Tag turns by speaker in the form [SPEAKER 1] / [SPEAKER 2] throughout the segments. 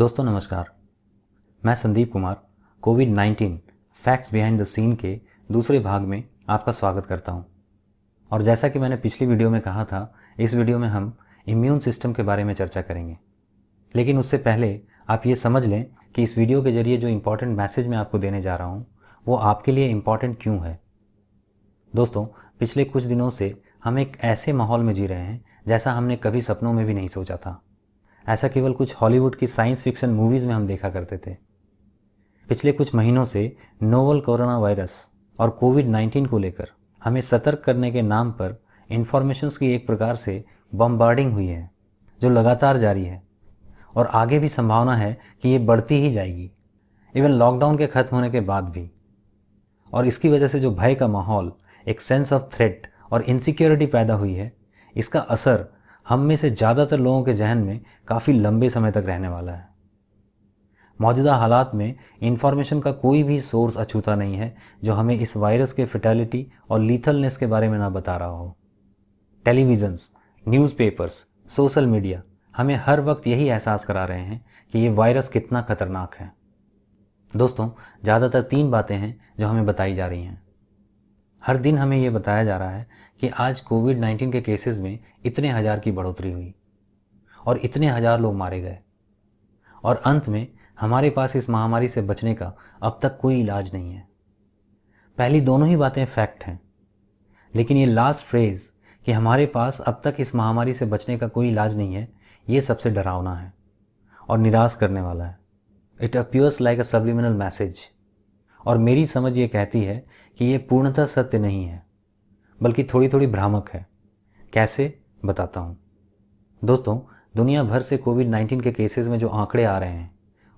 [SPEAKER 1] दोस्तों नमस्कार मैं Sandeep Kumar COVID 19 facts behind the scene के दूसरे भाग में आपका स्वागत करता हूं और जैसा कि मैंने पिछली वीडियो में कहा था इस वीडियो में हम इम्यून सिस्टम के बारे में चर्चा करेंगे लेकिन उससे पहले आप ये समझ लें कि इस वीडियो के जरिए जो इम्पोर्टेंट मैसेज मैं आपको देने जा रहा हूँ वो आपके लिए इम्पॉर्टेंट क्यों है दोस्तों पिछले कुछ दिनों से हम एक ऐसे माहौल में जी रहे हैं जैसा हमने कभी सपनों में भी नहीं सोचा था ऐसा केवल कुछ हॉलीवुड की साइंस फिक्शन मूवीज़ में हम देखा करते थे पिछले कुछ महीनों से नोवल कोरोना वायरस और कोविड 19 को लेकर हमें सतर्क करने के नाम पर इंफॉर्मेशन की एक प्रकार से बम्बार्डिंग हुई है जो लगातार जारी है और आगे भी संभावना है कि ये बढ़ती ही जाएगी इवन लॉकडाउन के ख़त्म होने के बाद भी और इसकी वजह से जो भय का माहौल एक सेंस ऑफ थ्रेट और इनसिक्योरिटी पैदा हुई है इसका असर हम में से ज़्यादातर लोगों के जहन में काफ़ी लंबे समय तक रहने वाला है मौजूदा हालात में इंफॉर्मेशन का कोई भी सोर्स अछूता नहीं है जो हमें इस वायरस के फिटैलिटी और लीथलनेस के बारे में ना बता रहा हो टेलीविजन्स न्यूज़पेपर्स सोशल मीडिया हमें हर वक्त यही एहसास करा रहे हैं कि ये वायरस कितना खतरनाक है दोस्तों ज़्यादातर तीन बातें हैं जो हमें बताई जा रही हैं हर दिन हमें ये बताया जा रहा है कि आज कोविड नाइन्टीन के केसेस में इतने हज़ार की बढ़ोतरी हुई और इतने हज़ार लोग मारे गए और अंत में हमारे पास इस महामारी से बचने का अब तक कोई इलाज नहीं है पहली दोनों ही बातें फैक्ट हैं लेकिन ये लास्ट फ्रेज़ कि हमारे पास अब तक इस महामारी से बचने का कोई इलाज नहीं है ये सबसे डरावना है और निराश करने वाला है it appears like a subliminal message और मेरी समझ ये कहती है कि ये पूर्णतः सत्य नहीं है बल्कि थोड़ी थोड़ी भ्रामक है कैसे बताता हूँ दोस्तों दुनिया भर से कोविड 19 के केसेस में जो आंकड़े आ रहे हैं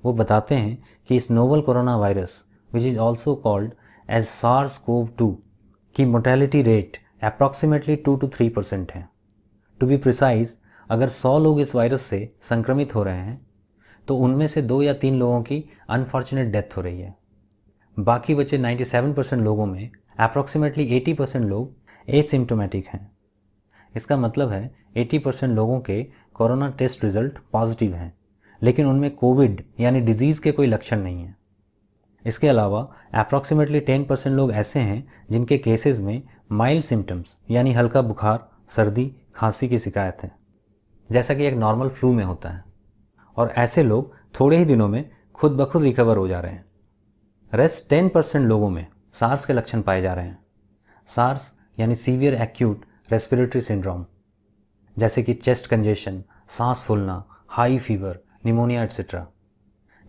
[SPEAKER 1] वो बताते हैं कि इस novel corona virus which is also called as SARS CoV two की mortality rate approximately two to three percent है टू बी प्रिसाइज अगर सौ लोग इस वायरस से संक्रमित हो रहे हैं तो उनमें से दो या तीन लोगों की अनफॉर्चुनेट डेथ हो रही है बाकी बचे 97 परसेंट लोगों में अप्रॉक्सीमेटली 80 परसेंट लोग एसिम्टोमेटिक हैं इसका मतलब है 80 परसेंट लोगों के कोरोना टेस्ट रिजल्ट पॉजिटिव हैं लेकिन उनमें कोविड यानी डिजीज़ के कोई लक्षण नहीं है इसके अलावा अप्रॉक्सीमेटली 10 परसेंट लोग ऐसे हैं जिनके केसेस में माइल्ड सिम्टम्स यानी हल्का बुखार सर्दी खांसी की शिकायत है जैसा कि एक नॉर्मल फ्लू में होता है और ऐसे लोग थोड़े ही दिनों में खुद ब खुद रिकवर हो जा रहे हैं रेस्ट टेन परसेंट लोगों में सार्स के लक्षण पाए जा रहे हैं सार्स यानी सीवियर एक्यूट रेस्पिरेटरी सिंड्रोम जैसे कि चेस्ट कंजेशन सांस फूलना हाई फीवर निमोनिया एट्सेट्रा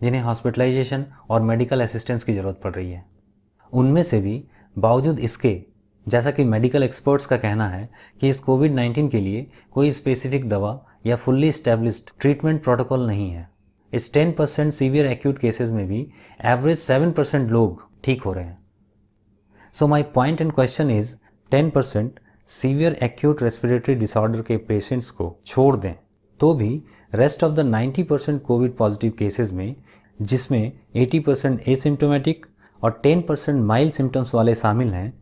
[SPEAKER 1] जिन्हें हॉस्पिटलाइजेशन और मेडिकल असिस्टेंस की ज़रूरत पड़ रही है उनमें से भी बावजूद इसके जैसा कि मेडिकल एक्सपर्ट्स का कहना है कि इस कोविड 19 के लिए कोई स्पेसिफिक दवा या फुल्ली स्टैब्लिश ट्रीटमेंट प्रोटोकॉल नहीं है इस 10 परसेंट सीवियर एक्यूट केसेज में भी एवरेज 7 परसेंट लोग ठीक हो रहे हैं so my point and question is 10 percent severe acute respiratory disorder के पेशेंट्स को छोड़ दें तो भी rest of the 90 percent COVID positive cases में जिसमें 80 परसेंट एसिम्टोमेटिक और 10 परसेंट माइल्ड सिम्टम्स वाले शामिल हैं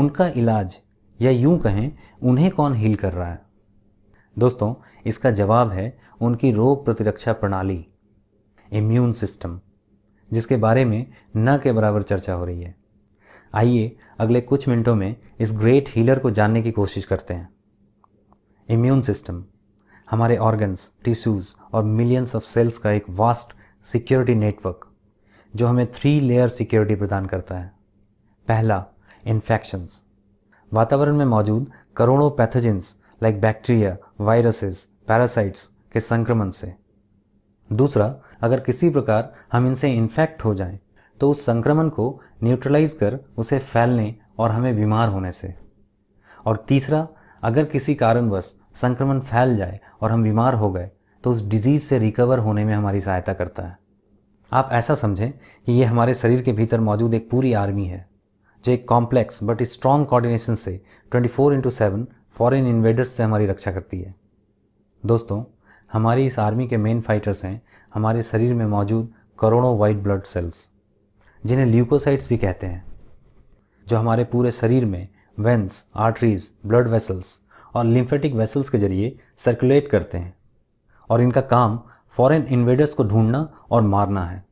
[SPEAKER 1] उनका इलाज या यूं कहें उन्हें कौन हील कर रहा है दोस्तों इसका जवाब है उनकी रोग प्रतिरक्षा प्रणाली इम्यून सिस्टम जिसके बारे में न के बराबर चर्चा हो रही है आइए अगले कुछ मिनटों में इस ग्रेट हीलर को जानने की कोशिश करते हैं इम्यून सिस्टम हमारे ऑर्गन्स टिश्यूज़ और मिलियंस ऑफ सेल्स का एक वास्ट सिक्योरिटी नेटवर्क जो हमें थ्री लेयर सिक्योरिटी प्रदान करता है पहला इन्फेक्शंस वातावरण में मौजूद करोड़ों pathogens like bacteria viruses parasites के संक्रमण से दूसरा अगर किसी प्रकार हम इनसे इन्फेक्ट हो जाएं, तो उस संक्रमण को न्यूट्रलाइज कर उसे फैलने और हमें बीमार होने से और तीसरा अगर किसी कारणवश संक्रमण फैल जाए और हम बीमार हो गए तो उस डिज़ीज़ से रिकवर होने में हमारी सहायता करता है आप ऐसा समझें कि ये हमारे शरीर के भीतर मौजूद एक पूरी आर्मी है जो एक कॉम्प्लेक्स बट स्ट्रॉन्ग कोऑर्डिनेशन से 24 four into seven foreign invaders से हमारी रक्षा करती है दोस्तों हमारी इस आर्मी के मेन फाइटर्स हैं हमारे शरीर में मौजूद करोड़ों वाइट ब्लड सेल्स जिन्हें ल्यूकोसाइट्स भी कहते हैं जो हमारे पूरे शरीर में वेंस आर्टरीज ब्लड वेसल्स और लिम्फेटिक वेसल्स के जरिए सर्कुलेट करते हैं और इनका काम फॉरेन इन्वेडर्स को ढूंढना और मारना है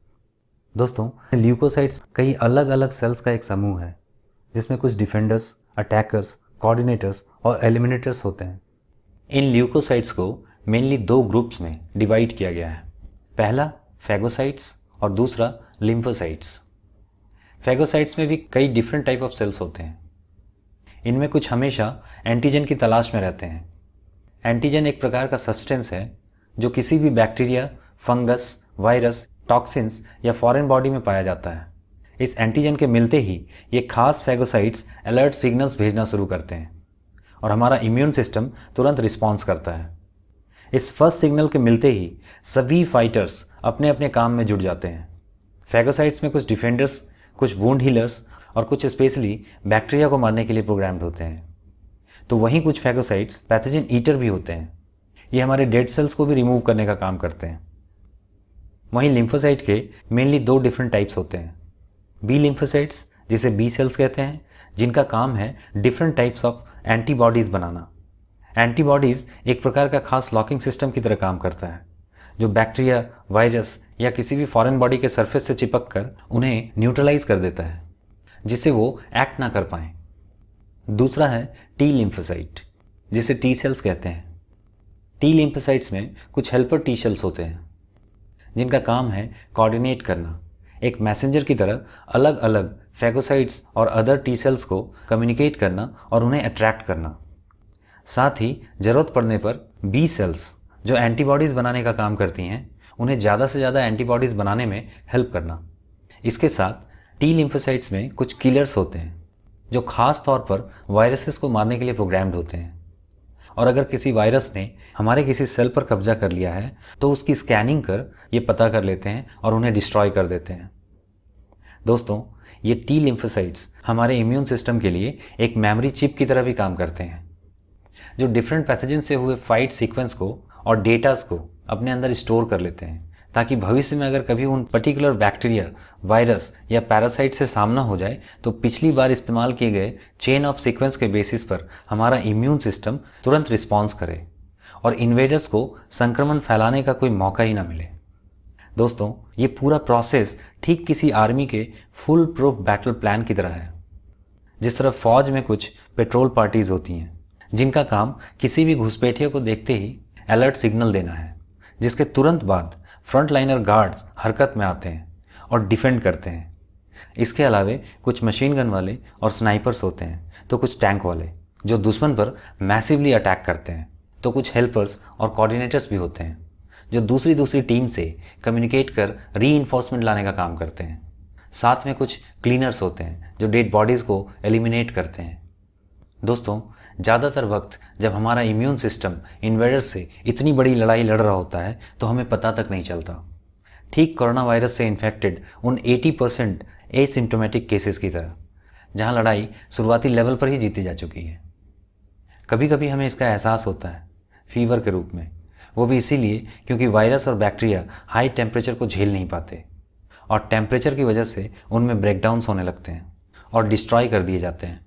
[SPEAKER 1] दोस्तों ल्यूकोसाइट्स कई अलग अलग सेल्स का एक समूह है जिसमें कुछ डिफेंडर्स अटैकर्स कोऑर्डिनेटर्स और एलिमिनेटर्स होते हैं इन ल्यूकोसाइट्स को मेनली दो ग्रुप्स में डिवाइड किया गया है पहला फैगोसाइट्स और दूसरा लिम्फोसाइट्स फैगोसाइट्स में भी कई डिफरेंट टाइप ऑफ सेल्स होते हैं इनमें कुछ हमेशा एंटीजन की तलाश में रहते हैं एंटीजन एक प्रकार का सब्सटेंस है जो किसी भी बैक्टीरिया फंगस वायरस टॉक्सिन्स या फॉरेन बॉडी में पाया जाता है इस एंटीजन के मिलते ही ये खास फैगोसाइट्स अलर्ट सिग्नल्स भेजना शुरू करते हैं और हमारा इम्यून सिस्टम तुरंत रिस्पॉन्स करता है इस फर्स्ट सिग्नल के मिलते ही सभी फाइटर्स अपने अपने काम में जुट जाते हैं फैगोसाइट्स में कुछ डिफेंडर्स कुछ वूंड हीलर्स और कुछ स्पेशली बैक्टीरिया को मारने के लिए प्रोग्राम्ड होते हैं तो वहीं कुछ फैगोसाइट्स पैथोजन ईटर भी होते हैं ये हमारे डेड सेल्स को भी रिमूव करने का काम करते हैं वहीं लिम्फोसाइट के मेनली दो डिफरेंट टाइप्स होते हैं बी लिम्फोसाइट्स जिसे बी सेल्स कहते हैं जिनका काम है डिफरेंट टाइप्स ऑफ एंटीबॉडीज़ बनाना एंटीबॉडीज़ एक प्रकार का खास लॉकिंग सिस्टम की तरह काम करता है जो बैक्टीरिया वायरस या किसी भी फॉरेन बॉडी के सरफेस से चिपक कर उन्हें न्यूट्रलाइज कर देता है जिसे वो एक्ट ना कर पाए दूसरा है टी लिम्फोसाइट जिसे टी सेल्स कहते हैं टी लिम्फोसाइट्स में कुछ हेल्पर टी सेल्स होते हैं जिनका काम है कोऑर्डिनेट करना एक मैसेंजर की तरह अलग अलग फैगोसाइट्स और अदर टी सेल्स को कम्युनिकेट करना और उन्हें अट्रैक्ट करना साथ ही ज़रूरत पड़ने पर बी सेल्स जो एंटीबॉडीज़ बनाने का काम करती हैं उन्हें ज़्यादा से ज़्यादा एंटीबॉडीज़ बनाने में हेल्प करना इसके साथ टी लिम्फोसाइट्स में कुछ किलर्स होते हैं जो खास तौर पर वायरसेस को मारने के लिए प्रोग्राम्ड होते हैं और अगर किसी वायरस ने हमारे किसी सेल पर कब्जा कर लिया है तो उसकी स्कैनिंग कर ये पता कर लेते हैं और उन्हें डिस्ट्रॉय कर देते हैं दोस्तों ये टी लिम्फोसाइट्स हमारे इम्यून सिस्टम के लिए एक मेमोरी चिप की तरह भी काम करते हैं जो डिफरेंट पैथोजन से हुए फाइट सीक्वेंस को और डेटास को अपने अंदर स्टोर कर लेते हैं ताकि भविष्य में अगर कभी उन पर्टिकुलर बैक्टीरिया वायरस या पैरासाइट से सामना हो जाए तो पिछली बार इस्तेमाल किए गए चेन ऑफ सीक्वेंस के बेसिस पर हमारा इम्यून सिस्टम तुरंत रिस्पॉन्स करे और इन्वेडर्स को संक्रमण फैलाने का कोई मौका ही ना मिले दोस्तों ये पूरा प्रोसेस ठीक किसी आर्मी के फुल प्रूफ बैटल प्लान की तरह है जिस तरह फौज में कुछ पेट्रोल पार्टीज होती हैं जिनका काम किसी भी घुसपैठिए को देखते ही अलर्ट सिग्नल देना है जिसके तुरंत बाद फ्रंटलाइनर गार्ड्स हरकत में आते हैं और डिफेंड करते हैं इसके अलावे कुछ मशीन गन वाले और स्नाइपर्स होते हैं तो कुछ टैंक वाले जो दुश्मन पर मैसिवली अटैक करते हैं तो कुछ हेल्पर्स और कोऑर्डिनेटर्स भी होते हैं जो दूसरी दूसरी टीम से कम्युनिकेट कर री लाने का काम करते हैं साथ में कुछ क्लीनर्स होते हैं जो डेड बॉडीज़ को एलिमिनेट करते हैं दोस्तों ज़्यादातर वक्त जब हमारा इम्यून सिस्टम इन्वेडर से इतनी बड़ी लड़ाई लड़ रहा होता है तो हमें पता तक नहीं चलता ठीक कोरोना वायरस से इन्फेक्टेड उन 80 परसेंट एसिम्टोमेटिक केसेस की तरह जहाँ लड़ाई शुरुआती लेवल पर ही जीती जा चुकी है कभी कभी हमें इसका एहसास होता है फीवर के रूप में वो भी इसीलिए क्योंकि वायरस और बैक्टीरिया हाई टेम्परेचर को झेल नहीं पाते और टेम्परेचर की वजह से उनमें ब्रेकडाउंस होने लगते हैं और डिस्ट्रॉय कर दिए जाते हैं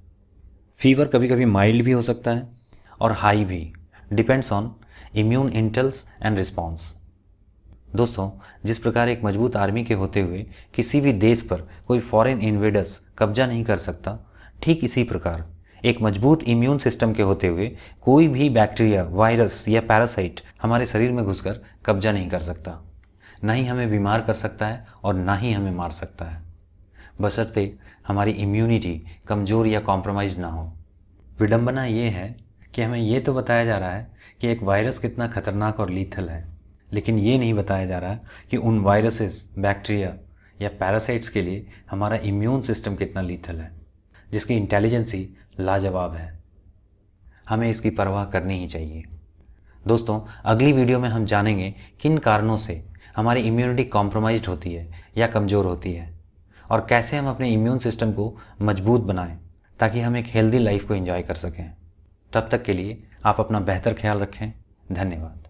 [SPEAKER 1] फीवर कभी कभी माइल्ड भी हो सकता है और हाई भी डिपेंड्स ऑन इम्यून इंटल्स एंड रिस्पॉन्स दोस्तों जिस प्रकार एक मजबूत आर्मी के होते हुए किसी भी देश पर कोई फॉरेन इन्वेडर्स कब्जा नहीं कर सकता ठीक इसी प्रकार एक मजबूत इम्यून सिस्टम के होते हुए कोई भी बैक्टीरिया वायरस या पैरासाइट हमारे शरीर में घुसकर कब्जा नहीं कर सकता ना ही हमें बीमार कर सकता है और ना ही हमें मार सकता है बसरते हमारी इम्यूनिटी कमज़ोर या कॉम्प्रोमाइज़ ना हो विडंबना ये है कि हमें ये तो बताया जा रहा है कि एक वायरस कितना खतरनाक और लीथल है लेकिन ये नहीं बताया जा रहा है कि उन वायरसेस बैक्टीरिया या पैरासाइट्स के लिए हमारा इम्यून सिस्टम कितना लीथल है जिसकी इंटेलिजेंसी लाजवाब है हमें इसकी परवाह करनी ही चाहिए दोस्तों अगली वीडियो में हम जानेंगे किन कारणों से हमारी इम्यूनिटी कॉम्प्रोमाइज होती है या कमज़ोर होती है और कैसे हम अपने इम्यून सिस्टम को मजबूत बनाएं ताकि हम एक हेल्दी लाइफ को एंजॉय कर सकें तब तक के लिए आप अपना बेहतर ख्याल रखें धन्यवाद